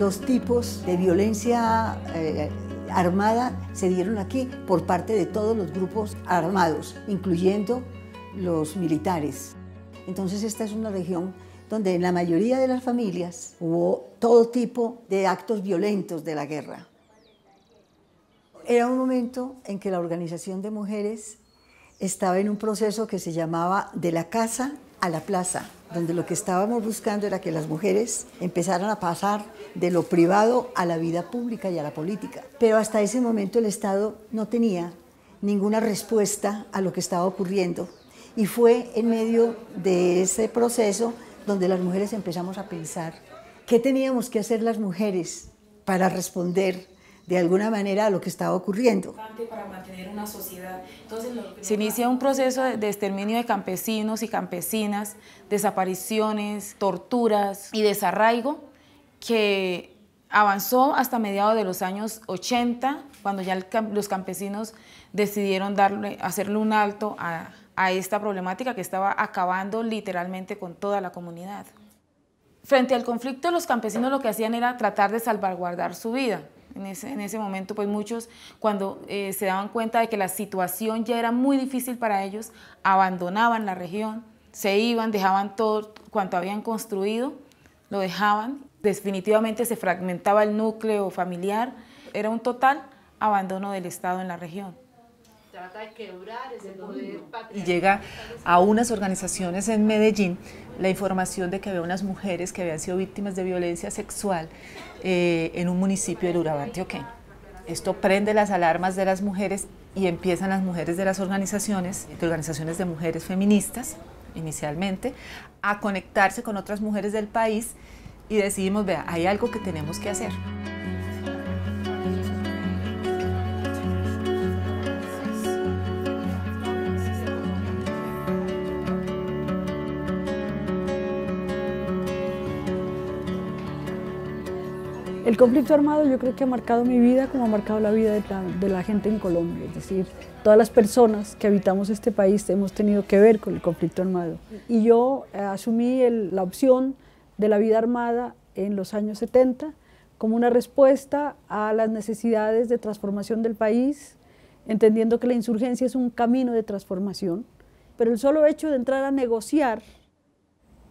los tipos de violencia eh, armada se dieron aquí por parte de todos los grupos armados, incluyendo los militares. Entonces esta es una región donde en la mayoría de las familias hubo todo tipo de actos violentos de la guerra. Era un momento en que la organización de mujeres estaba en un proceso que se llamaba de la casa a la plaza donde lo que estábamos buscando era que las mujeres empezaran a pasar de lo privado a la vida pública y a la política. Pero hasta ese momento el Estado no tenía ninguna respuesta a lo que estaba ocurriendo y fue en medio de ese proceso donde las mujeres empezamos a pensar qué teníamos que hacer las mujeres para responder de alguna manera a lo que estaba ocurriendo. Se inicia un proceso de exterminio de campesinos y campesinas, desapariciones, torturas y desarraigo que avanzó hasta mediados de los años 80, cuando ya los campesinos decidieron darle, hacerle un alto a esta problemática que estaba acabando literalmente con toda la comunidad. Frente al conflicto, los campesinos lo que hacían era tratar de salvaguardar su vida. En ese, momento, pues muchos, cuando eh, se daban cuenta de que la situación ya era muy difícil para ellos, abandonaban la región, se iban, dejaban todo cuanto habían construido, lo dejaban. Definitivamente se fragmentaba el núcleo familiar. Era un total abandono del Estado en la región. Y llega a unas organizaciones en Medellín la información de que había unas mujeres que habían sido víctimas de violencia sexual eh, en un municipio del Urabá antioqueño. Esto prende las alarmas de las mujeres y empiezan las mujeres de las organizaciones, de organizaciones de mujeres feministas inicialmente, a conectarse con otras mujeres del país y decidimos, vea, hay algo que tenemos que hacer. El conflicto armado yo creo que ha marcado mi vida como ha marcado la vida de la, gente en Colombia, es decir, todas las personas que habitamos este país hemos tenido que ver con el conflicto armado. Y yo eh, asumí la opción de la vida armada en los años 70 como una respuesta a las necesidades de transformación del país, entendiendo que la insurgencia es un camino de transformación, pero el solo hecho de entrar a negociar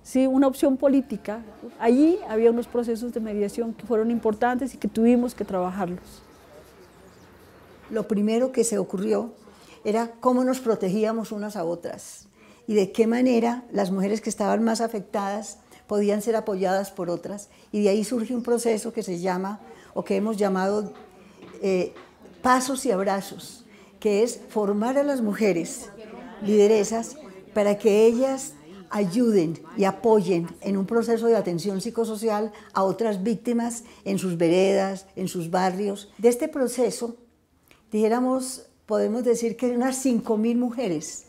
¿sí? una opción política. Allí había unos procesos de mediación que fueron importantes y que tuvimos que trabajarlos. Lo primero que se ocurrió era cómo nos protegíamos unas a otras y de qué manera las mujeres que estaban más afectadas podían ser apoyadas por otras. Y de ahí surge un proceso que se llama, o que hemos llamado eh, pasos y abrazos, que es formar a las mujeres lideresas para que ellas ayuden y apoyen en un proceso de atención psicosocial a otras víctimas en sus veredas, en sus barrios. De este proceso, dijéramos, podemos decir que unas 5.000 mujeres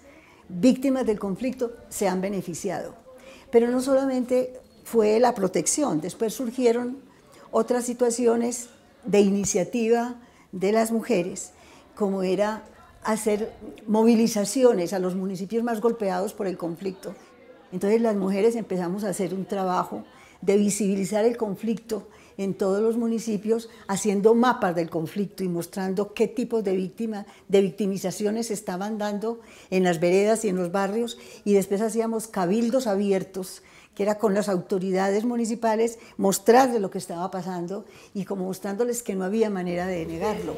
víctimas del conflicto se han beneficiado. Pero no solamente fue la protección, después surgieron otras situaciones de iniciativa de las mujeres, como era hacer movilizaciones a los municipios más golpeados por el conflicto entonces las mujeres empezamos a hacer un trabajo de visibilizar el conflicto en todos los municipios, haciendo mapas del conflicto y mostrando qué tipos de víctimas, de victimizaciones se estaban dando en las veredas y en los barrios, y después hacíamos cabildos abiertos que era con las autoridades municipales, mostrarles lo que estaba pasando y como mostrándoles que no había manera de negarlo.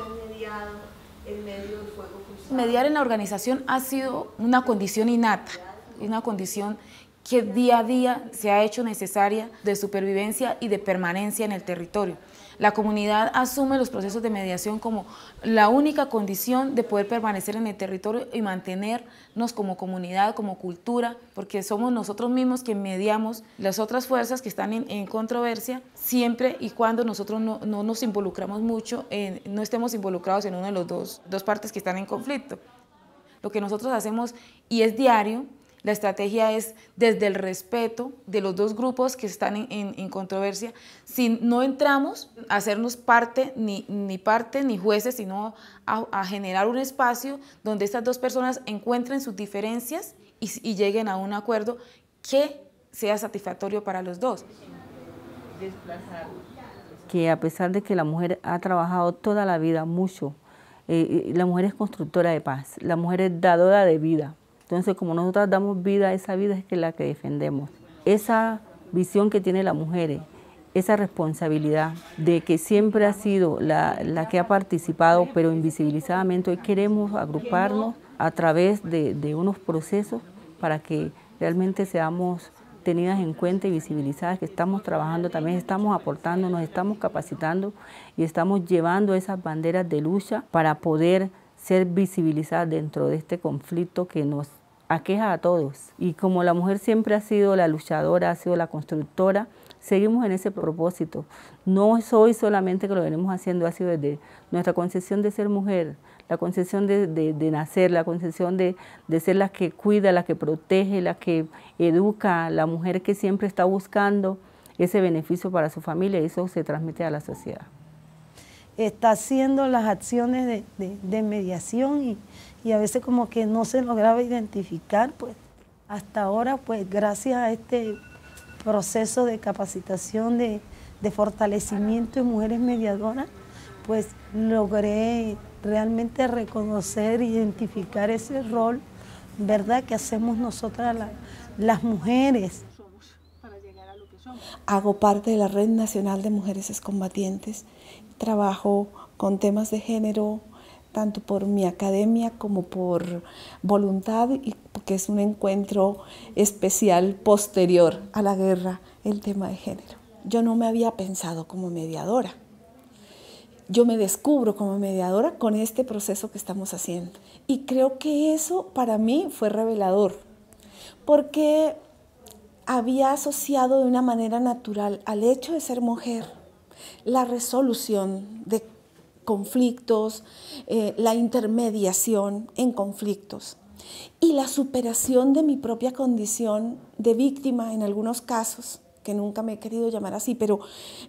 Mediar en la organización ha sido una condición innata, una condición que día a día se ha hecho necesaria de supervivencia y de permanencia en el territorio. La comunidad asume los procesos de mediación como la única condición de poder permanecer en el territorio y mantenernos como comunidad, como cultura, porque somos nosotros mismos que mediamos las otras fuerzas que están en, controversia, siempre y cuando nosotros no, nos involucramos mucho, no estemos involucrados en una de las dos partes que están en conflicto. Lo que nosotros hacemos, y es diario, la estrategia es desde el respeto de los dos grupos que están en, controversia. Si no entramos a hacernos parte, ni, ni parte, ni jueces, sino a, generar un espacio donde estas dos personas encuentren sus diferencias y, lleguen a un acuerdo que sea satisfactorio para los dos. Que a pesar de que la mujer ha trabajado toda la vida mucho, eh, eh, la mujer es constructora de paz, la mujer es dadora de vida, entonces, como nosotras damos vida a esa vida, es que la que defendemos. Esa visión que tiene la mujer, esa responsabilidad de que siempre ha sido la, que ha participado, pero invisibilizadamente, hoy queremos agruparnos a través de, de unos procesos para que realmente seamos tenidas en cuenta y visibilizadas, que estamos trabajando, también estamos aportando, nos estamos capacitando y estamos llevando esas banderas de lucha para poder ser visibilizadas dentro de este conflicto que nos aqueja a todos. Y como la mujer siempre ha sido la luchadora, ha sido la constructora, seguimos en ese propósito. No es hoy solamente que lo venimos haciendo, ha sido desde nuestra concepción de ser mujer, la concepción de, de, nacer, la concepción de, de, ser la que cuida, la que protege, la que educa, la mujer que siempre está buscando ese beneficio para su familia y eso se transmite a la sociedad. Está haciendo las acciones de mediación y, y a veces como que no se lograba identificar, pues hasta ahora, pues gracias a este proceso de capacitación, de, fortalecimiento de mujeres mediadoras, pues logré realmente reconocer, identificar ese rol, ¿verdad?, que hacemos nosotras las mujeres. Hago parte de la Red Nacional de Mujeres Excombatientes, trabajo con temas de género, tanto por mi academia como por voluntad, y porque es un encuentro especial posterior a la guerra, el tema de género. Yo no me había pensado como mediadora. Yo me descubro como mediadora con este proceso que estamos haciendo. Y creo que eso para mí fue revelador, porque había asociado de una manera natural al hecho de ser mujer la resolución de conflictos, eh, la intermediación en conflictos y la superación de mi propia condición de víctima en algunos casos que nunca me he querido llamar así, pero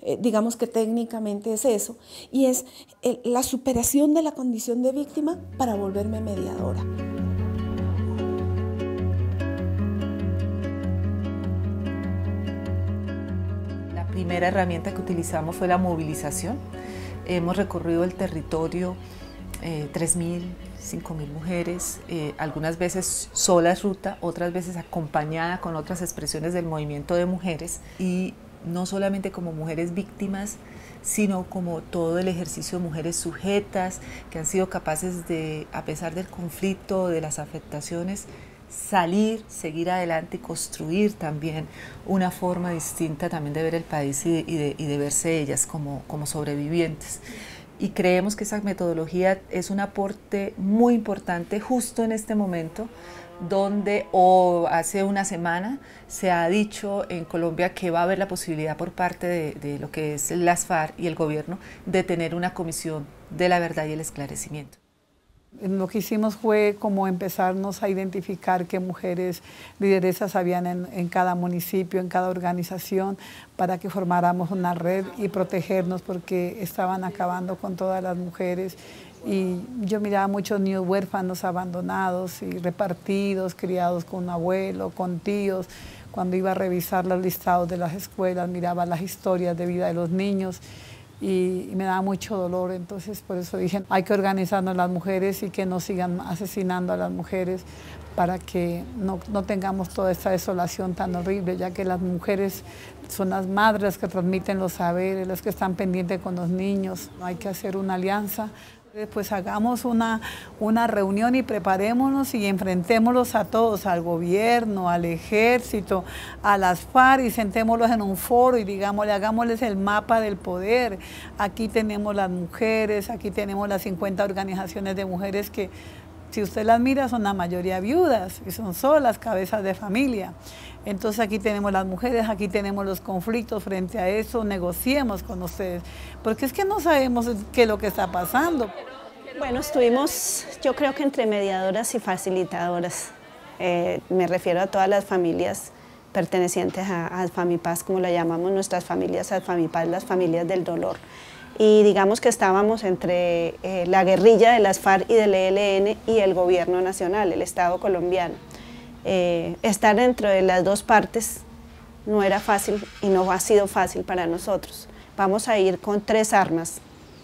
eh, digamos que técnicamente es eso, y es la superación de la condición de víctima para volverme mediadora. La primera herramienta que utilizamos fue la movilización Hemos recorrido el territorio eh, 3.000, 5.000 mujeres, eh, algunas veces sola ruta, otras veces acompañada con otras expresiones del movimiento de mujeres y no solamente como mujeres víctimas, sino como todo el ejercicio de mujeres sujetas que han sido capaces de, a pesar del conflicto, de las afectaciones, salir, seguir adelante y construir también una forma distinta también de ver el país y de, verse ellas como, sobrevivientes y creemos que esa metodología es un aporte muy importante justo en este momento donde hace una semana se ha dicho en Colombia que va a haber la posibilidad por parte de, lo que es las FARC y el gobierno de tener una comisión de la verdad y el esclarecimiento lo que hicimos fue como empezarnos a identificar qué mujeres lideresas habían en, cada municipio, en cada organización, para que formáramos una red y protegernos porque estaban acabando con todas las mujeres. Y yo miraba muchos niños huérfanos abandonados y repartidos, criados con un abuelo, con tíos. Cuando iba a revisar los listados de las escuelas, miraba las historias de vida de los niños y, me da mucho dolor. Entonces por eso dije, hay que organizarnos las mujeres y que no sigan asesinando a las mujeres para que no, no tengamos toda esta desolación tan horrible, ya que las mujeres son las madres que transmiten los saberes, las que están pendientes con los niños. Hay que hacer una alianza pues hagamos una, una reunión y preparémonos y enfrentémoslos a todos, al gobierno, al ejército, a las FARC y sentémoslos en un foro y digámosle, hagámosles el mapa del poder. Aquí tenemos las mujeres, aquí tenemos las 50 organizaciones de mujeres que si usted las mira, son la mayoría viudas y son solas, cabezas de familia. Entonces aquí tenemos las mujeres, aquí tenemos los conflictos frente a eso, negociemos con ustedes, porque es que no sabemos qué es lo que está pasando. Bueno, estuvimos yo creo que entre mediadoras y facilitadoras, eh, me refiero a todas las familias pertenecientes a, a como la llamamos nuestras familias a las familias del dolor y digamos que estábamos entre eh, la guerrilla de las FARC y del ELN y el gobierno nacional, el Estado colombiano. Eh, estar dentro de las dos partes no era fácil y no ha sido fácil para nosotros. Vamos a ir con tres armas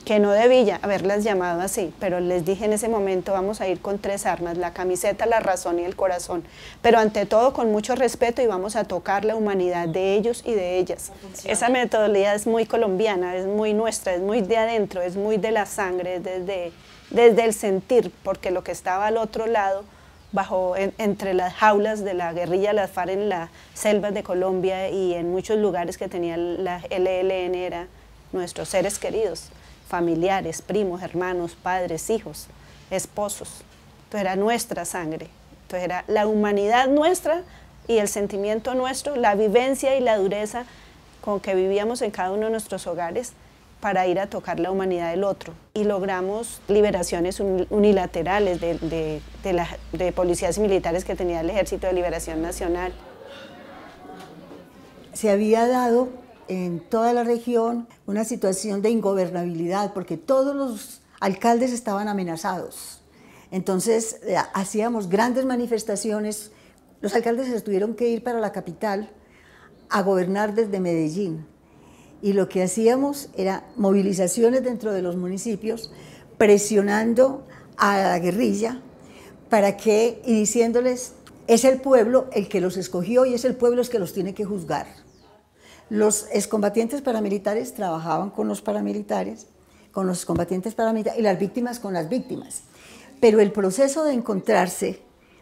que no debía haberlas llamado así, pero les dije en ese momento vamos a ir con tres armas, la camiseta, la razón y el corazón, pero ante todo con mucho respeto y vamos a tocar la humanidad de ellos y de ellas. Esa metodología es muy colombiana, es muy nuestra, es muy de adentro, es muy de la sangre, es desde, desde el sentir, porque lo que estaba al otro lado bajo entre las jaulas de la guerrilla las FARC en las selvas de Colombia y en muchos lugares que tenía la LLN era nuestros seres queridos familiares, primos, hermanos, padres, hijos, esposos. Entonces era nuestra sangre, entonces era la humanidad nuestra y el sentimiento nuestro, la vivencia y la dureza con que vivíamos en cada uno de nuestros hogares para ir a tocar la humanidad del otro. Y logramos liberaciones unilaterales de, policías y militares que tenía el Ejército de Liberación Nacional. Se había dado en toda la región una situación de ingobernabilidad, porque todos los alcaldes estaban amenazados. Entonces eh, hacíamos grandes manifestaciones. Los alcaldes tuvieron que ir para la capital a gobernar desde Medellín. Y lo que hacíamos era movilizaciones dentro de los municipios, presionando a la guerrilla para que, y diciéndoles, es el pueblo el que los escogió y es el pueblo el que los tiene que juzgar. Los excombatientes paramilitares trabajaban con los paramilitares, con los combatientes paramilitares y las víctimas con las víctimas. Pero el proceso de encontrarse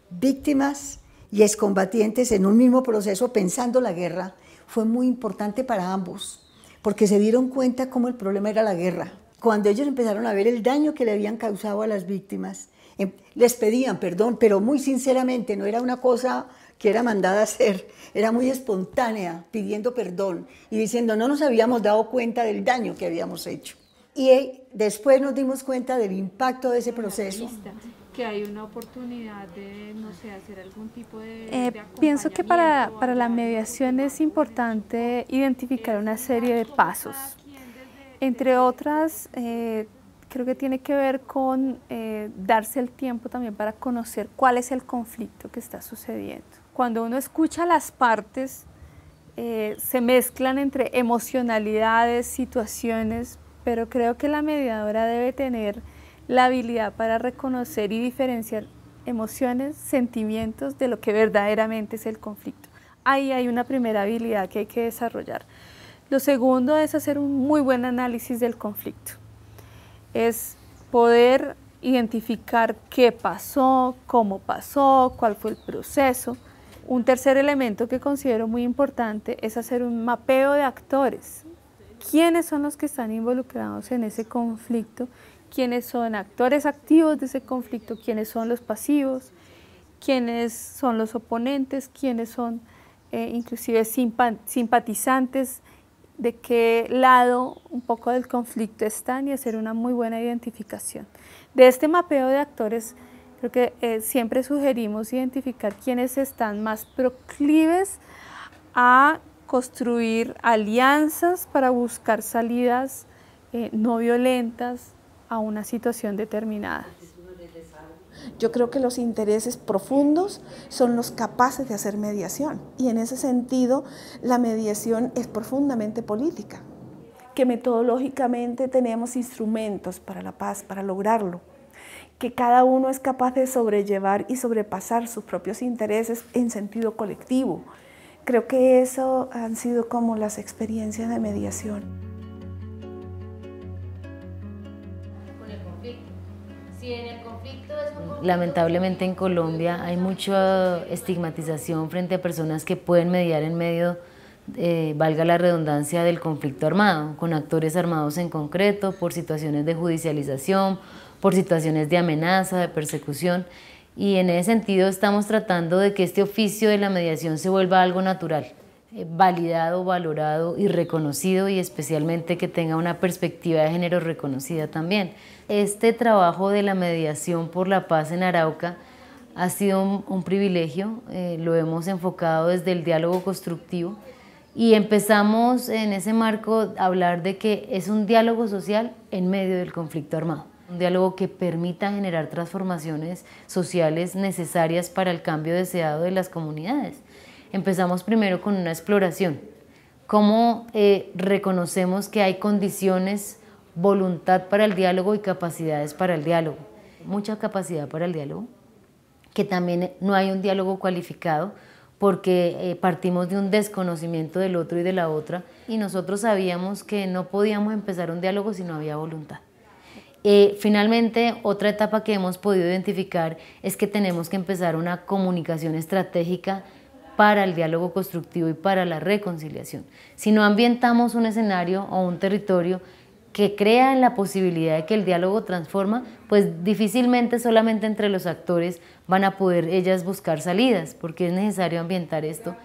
víctimas y excombatientes en un mismo proceso pensando la guerra fue muy importante para ambos, porque se dieron cuenta cómo el problema era la guerra. Cuando ellos empezaron a ver el daño que le habían causado a las víctimas, em, les pedían perdón, pero muy sinceramente, no era una cosa que era mandada a hacer, era muy espontánea, pidiendo perdón y diciendo no nos habíamos dado cuenta del daño que habíamos hecho. Y eh, después nos dimos cuenta del impacto de ese proceso que hay una oportunidad de, no sé, hacer algún tipo de... Eh, pienso que para, para, la mediación es importante identificar una serie de pasos. Entre otras, eh, creo que tiene que ver con darse el tiempo también para conocer cuál es el conflicto que está sucediendo cuando uno escucha las partes, eh, se mezclan entre emocionalidades, situaciones, pero creo que la mediadora debe tener la habilidad para reconocer y diferenciar emociones, sentimientos de lo que verdaderamente es el conflicto. Ahí hay una primera habilidad que hay que desarrollar. Lo segundo es hacer un muy buen análisis del conflicto. Es poder identificar qué pasó, cómo pasó, cuál fue el proceso. Un tercer elemento que considero muy importante es hacer un mapeo de actores. ¿Quiénes son los que están involucrados en ese conflicto? ¿Quiénes son actores activos de ese conflicto? ¿Quiénes son los pasivos? ¿Quiénes son los oponentes? ¿Quiénes son eh, inclusive simpatizantes? ¿De qué lado un poco del conflicto están? Y hacer una muy buena identificación. De este mapeo de actores Creo que eh, siempre sugerimos identificar quienes están más proclives a construir alianzas para buscar salidas eh, no violentas a una situación determinada. Yo creo que los intereses profundos son los capaces de hacer mediación y en ese sentido la mediación es profundamente política, que metodológicamente tenemos instrumentos para la paz, para lograrlo que cada uno es capaz de sobrellevar y sobrepasar sus propios intereses en sentido colectivo. Creo que eso han sido como las experiencias de mediación. Lamentablemente en Colombia hay mucha estigmatización frente a personas que pueden mediar en medio eh, valga la redundancia, del conflicto armado, con actores armados en concreto, por situaciones de judicialización, por situaciones de amenaza, de persecución. Y en ese sentido estamos tratando de que este oficio de la mediación se vuelva algo natural, eh, validado, valorado y reconocido y especialmente que tenga una perspectiva de género reconocida también. Este trabajo de la mediación por la paz en Arauca ha sido un, privilegio, eh, lo hemos enfocado desde el diálogo constructivo y empezamos en ese marco a hablar de que es un diálogo social en medio del conflicto armado un diálogo que permita generar transformaciones sociales necesarias para el cambio deseado de las comunidades. Empezamos primero con una exploración. ¿Cómo eh, reconocemos que hay condiciones, voluntad para el diálogo y capacidades para el diálogo? Mucha capacidad para el diálogo, que también no hay un diálogo cualificado porque eh, partimos de un desconocimiento del otro y de la otra y nosotros sabíamos que no podíamos empezar un diálogo si no había voluntad. Eh, finalmente, otra etapa que hemos podido identificar es que tenemos que empezar una comunicación estratégica para el diálogo constructivo y para la reconciliación. Si no ambientamos un escenario o un territorio que crea en la posibilidad de que el diálogo transforma, pues difícilmente solamente entre los actores van a poder ellas buscar salidas, porque es necesario ambientar esto.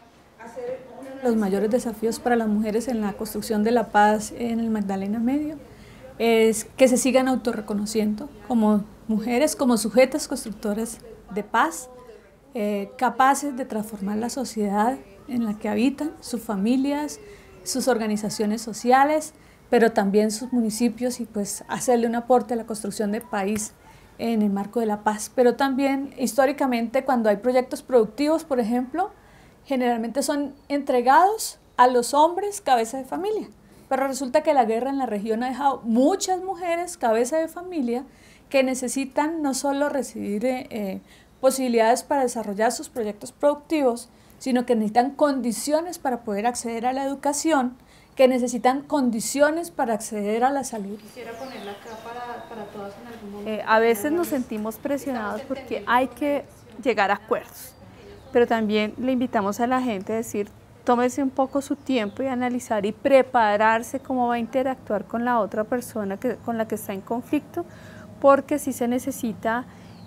Los mayores desafíos para las mujeres en la construcción de la paz en el Magdalena Medio es que se sigan autorreconociendo como mujeres, como sujetas constructoras de paz, eh, capaces de transformar la sociedad en la que habitan, sus familias, sus organizaciones sociales, pero también sus municipios y pues hacerle un aporte a la construcción del país en el marco de la paz. Pero también históricamente cuando hay proyectos productivos, por ejemplo, generalmente son entregados a los hombres cabeza de familia. Pero resulta que la guerra en la región ha dejado muchas mujeres, cabeza de familia, que necesitan no solo recibir eh, eh, posibilidades para desarrollar sus proyectos productivos, sino que necesitan condiciones para poder acceder a la educación, que necesitan condiciones para acceder a la salud. Quisiera ponerla acá para, en algún momento. Eh, a veces nos sentimos presionados porque hay que llegar a acuerdos, pero también le invitamos a la gente a decir, tómese un poco su tiempo y analizar y prepararse cómo va a interactuar con la otra persona que, con la que está en conflicto, porque si se necesita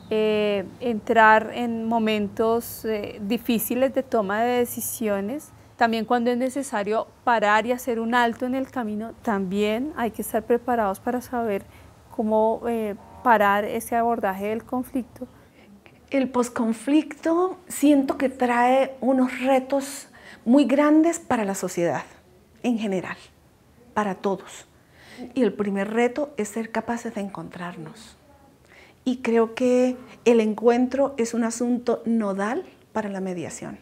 eh, entrar en momentos eh, difíciles de toma de decisiones. También cuando es necesario parar y hacer un alto en el camino, también hay que estar preparados para saber cómo eh, parar ese abordaje del conflicto. El posconflicto siento que trae unos retos muy grandes para la sociedad en general, para todos. Y el primer reto es ser capaces de encontrarnos. Y creo que el encuentro es un asunto nodal para la mediación.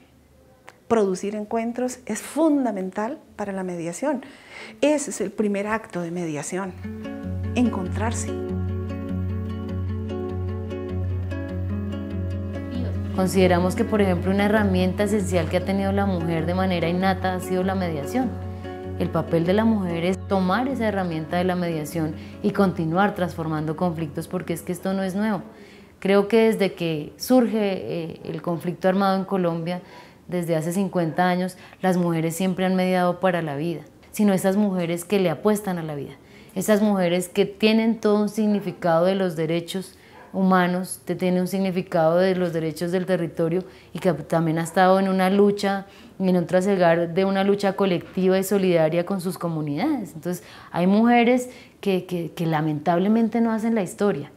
Producir encuentros es fundamental para la mediación. Ese es el primer acto de mediación, encontrarse. Consideramos que, por ejemplo, una herramienta esencial que ha tenido la mujer de manera innata ha sido la mediación. El papel de la mujer es tomar esa herramienta de la mediación y continuar transformando conflictos porque es que esto no es nuevo. Creo que desde que surge eh, el conflicto armado en Colombia, desde hace 50 años, las mujeres siempre han mediado para la vida, sino esas mujeres que le apuestan a la vida, esas mujeres que tienen todo un significado de los derechos humanos, que tiene un significado de los derechos del territorio y que también ha estado en una lucha, en un trasegar de una lucha colectiva y solidaria con sus comunidades. Entonces, hay mujeres que lamentablemente no hacen la historia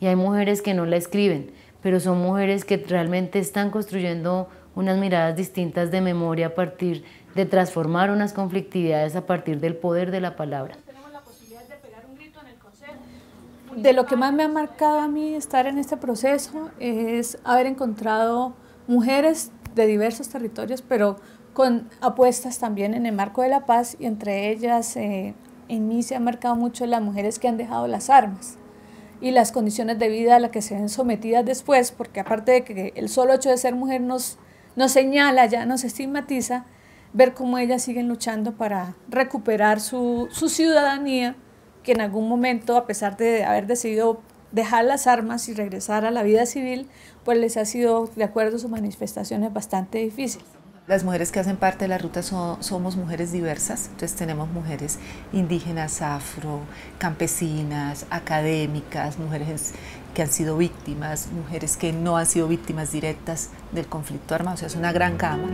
y hay mujeres que no la escriben, pero son mujeres que realmente están construyendo unas miradas distintas de memoria a partir de transformar unas conflictividades a partir del poder de la palabra de lo que más me ha marcado a mí estar en este proceso es haber encontrado mujeres de diversos territorios, pero con apuestas también en el marco de la paz y entre ellas eh, en mí se ha marcado mucho las mujeres que han dejado las armas y las condiciones de vida a las que se ven sometidas después, porque aparte de que el solo hecho de ser mujer nos, nos señala, ya nos estigmatiza, ver cómo ellas siguen luchando para recuperar su, su ciudadanía en algún momento, a pesar de haber decidido dejar las armas y regresar a la vida civil, pues les ha sido, de acuerdo a sus manifestaciones, bastante difícil. Las mujeres que hacen parte de la ruta somos mujeres diversas, entonces tenemos mujeres indígenas, afro, campesinas, académicas, mujeres que han sido víctimas, mujeres que no han sido víctimas directas del conflicto armado, o sea, es una gran cama.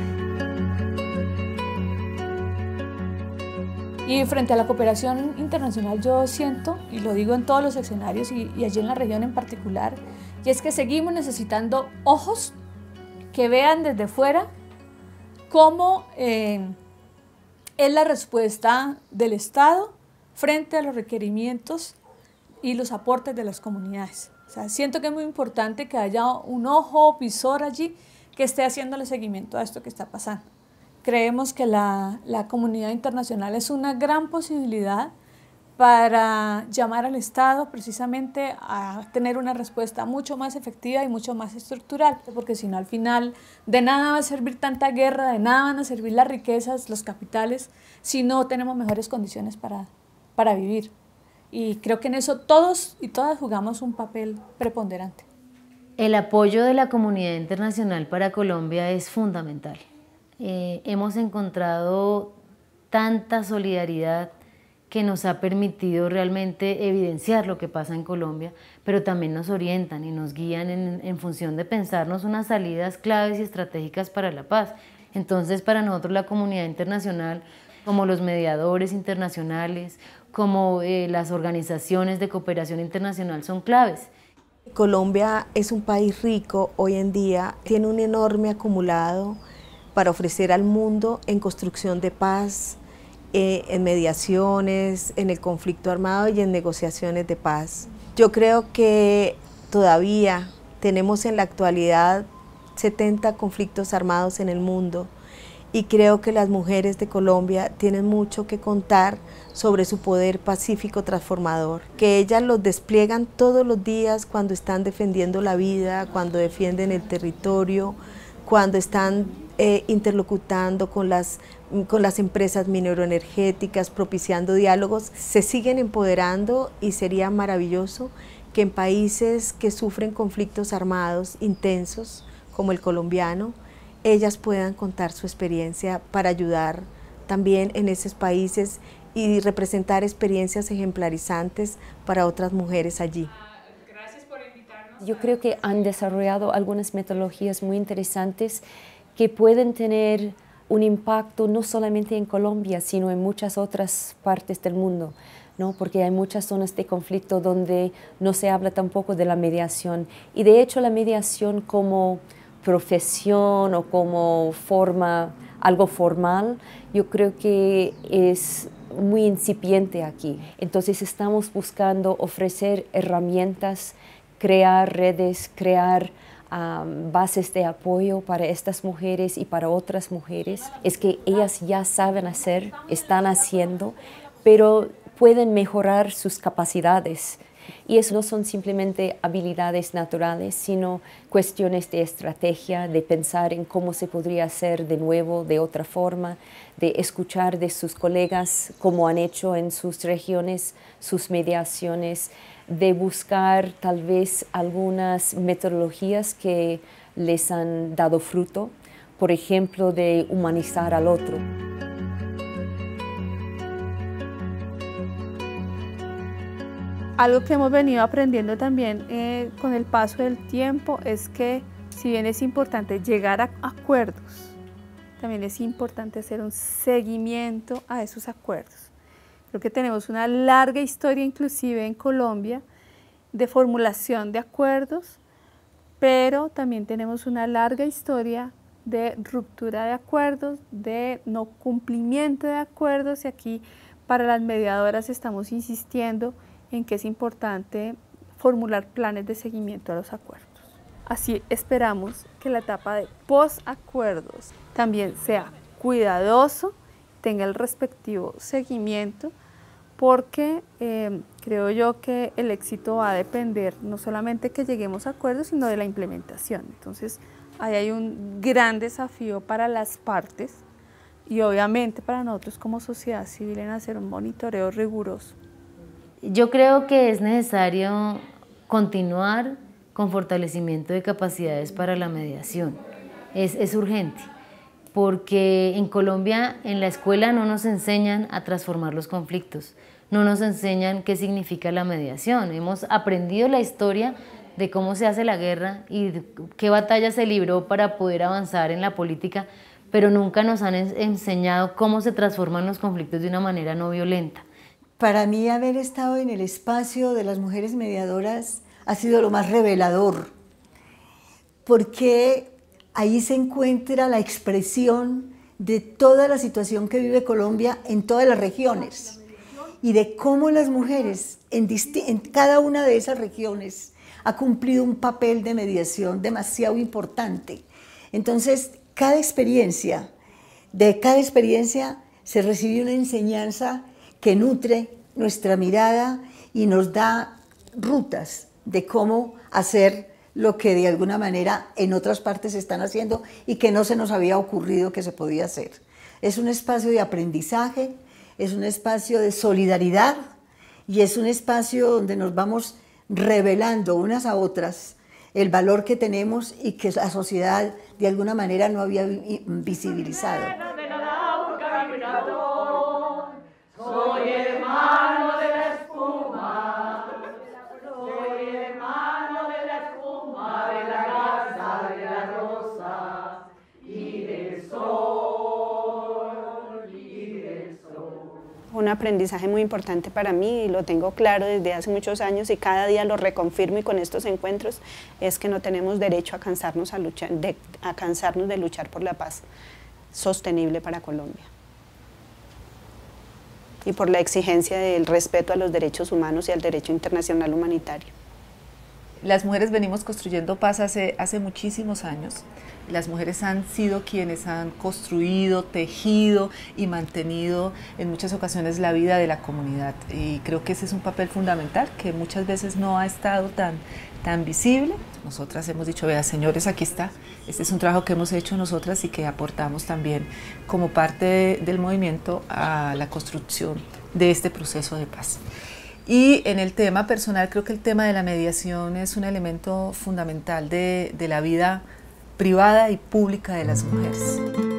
Y frente a la cooperación internacional yo siento, y lo digo en todos los escenarios y, allí en la región en particular, y es que seguimos necesitando ojos que vean desde fuera cómo eh, es la respuesta del Estado frente a los requerimientos y los aportes de las comunidades. O sea, siento que es muy importante que haya un ojo visor allí que esté haciéndole seguimiento a esto que está pasando. Creemos que la, la comunidad internacional es una gran posibilidad para llamar al Estado precisamente a tener una respuesta mucho más efectiva y mucho más estructural, porque si no al final de nada va a servir tanta guerra, de nada van a servir las riquezas, los capitales, si no tenemos mejores condiciones para, para vivir. Y creo que en eso todos y todas jugamos un papel preponderante. El apoyo de la comunidad internacional para Colombia es fundamental. Eh, hemos encontrado tanta solidaridad que nos ha permitido realmente evidenciar lo que pasa en Colombia, pero también nos orientan y nos guían en, función de pensarnos unas salidas claves y estratégicas para la paz. Entonces, para nosotros la comunidad internacional, como los mediadores internacionales, como eh, las organizaciones de cooperación internacional, son claves. Colombia es un país rico hoy en día, tiene un enorme acumulado para ofrecer al mundo en construcción de paz, eh, en mediaciones, en el conflicto armado y en negociaciones de paz. Yo creo que todavía tenemos en la actualidad 70 conflictos armados en el mundo y creo que las mujeres de Colombia tienen mucho que contar sobre su poder pacífico transformador, que ellas lo despliegan todos los días cuando están defendiendo la vida, cuando defienden el territorio, cuando están eh, interlocutando con las, con las empresas mineroenergéticas, propiciando diálogos, se siguen empoderando y sería maravilloso que en países que sufren conflictos armados intensos, como el colombiano, ellas puedan contar su experiencia para ayudar también en esos países y representar experiencias ejemplarizantes para otras mujeres allí. Yo creo que han desarrollado algunas metodologías muy interesantes que pueden tener un impacto no solamente en Colombia, sino en muchas otras partes del mundo, ¿no? porque hay muchas zonas de conflicto donde no se habla tampoco de la mediación. Y de hecho la mediación como profesión o como forma, algo formal, yo creo que es muy incipiente aquí. Entonces estamos buscando ofrecer herramientas crear redes, crear bases de apoyo para estas mujeres y para otras mujeres, es que ellas ya saben hacer, están haciendo, pero pueden mejorar sus capacidades. Y eso no son simplemente habilidades naturales, sino cuestiones de estrategia, de pensar en cómo se podría hacer de nuevo, de otra forma, de escuchar de sus colegas cómo han hecho en sus regiones sus mediaciones, de buscar tal vez algunas metodologías que les han dado fruto, por ejemplo, de humanizar al otro. Algo que hemos venido aprendiendo también eh, con el paso del tiempo es que si bien es importante llegar a acuerdos, también es importante hacer un seguimiento a esos acuerdos. Creo que tenemos una larga historia inclusive en Colombia de formulación de acuerdos, pero también tenemos una larga historia de ruptura de acuerdos, de no cumplimiento de acuerdos y aquí para las mediadoras estamos insistiendo en que es importante formular planes de seguimiento a los acuerdos. Así esperamos que la etapa de posacuerdos también sea cuidadoso tenga el respectivo seguimiento porque eh, creo yo que el éxito va a depender no solamente que lleguemos a acuerdos, sino de la implementación. Entonces, ahí hay un gran desafío para las partes y obviamente para nosotros como sociedad civil en hacer un monitoreo riguroso. Yo creo que es necesario continuar con fortalecimiento de capacidades para la mediación. Es, es urgente porque en Colombia en la escuela no nos enseñan a transformar los conflictos, no nos enseñan qué significa la mediación. Hemos aprendido la historia de cómo se hace la guerra y qué batalla se libró para poder avanzar en la política, pero nunca nos han enseñado cómo se transforman los conflictos de una manera no violenta. Para mí haber estado en el espacio de las mujeres mediadoras ha sido lo más revelador, porque Ahí se encuentra la expresión de toda la situación que vive Colombia en todas las regiones y de cómo las mujeres en, cada una de esas regiones ha cumplido un papel de mediación demasiado importante. Entonces, cada experiencia, de cada experiencia se recibe una enseñanza que nutre nuestra mirada y nos da rutas de cómo hacer lo que de alguna manera en otras partes se están haciendo y que no se nos había ocurrido que se podía hacer. Es un espacio de aprendizaje, es un espacio de solidaridad y es un espacio donde nos vamos revelando unas a otras el valor que tenemos y que la sociedad de alguna manera no había visibilizado. un aprendizaje muy importante para mí y lo tengo claro desde hace muchos años y cada día lo reconfirmo y con estos encuentros es que no tenemos derecho a cansarnos de luchar por la paz sostenible para Colombia y por la exigencia del respeto a los derechos humanos y al derecho internacional humanitario. Las mujeres venimos construyendo paz hace, hace muchísimos años. Las mujeres han sido quienes han construido, tejido y mantenido en muchas ocasiones la vida de la comunidad. Y creo que ese es un papel fundamental que muchas veces no ha estado tan, tan visible. Nosotras hemos dicho, vea, señores, aquí está. Este es un trabajo que hemos hecho nosotras y que aportamos también como parte del movimiento a la construcción de este proceso de paz. Y en el tema personal, creo que el tema de la mediación es un elemento fundamental de, de la vida privada y pública de las mujeres.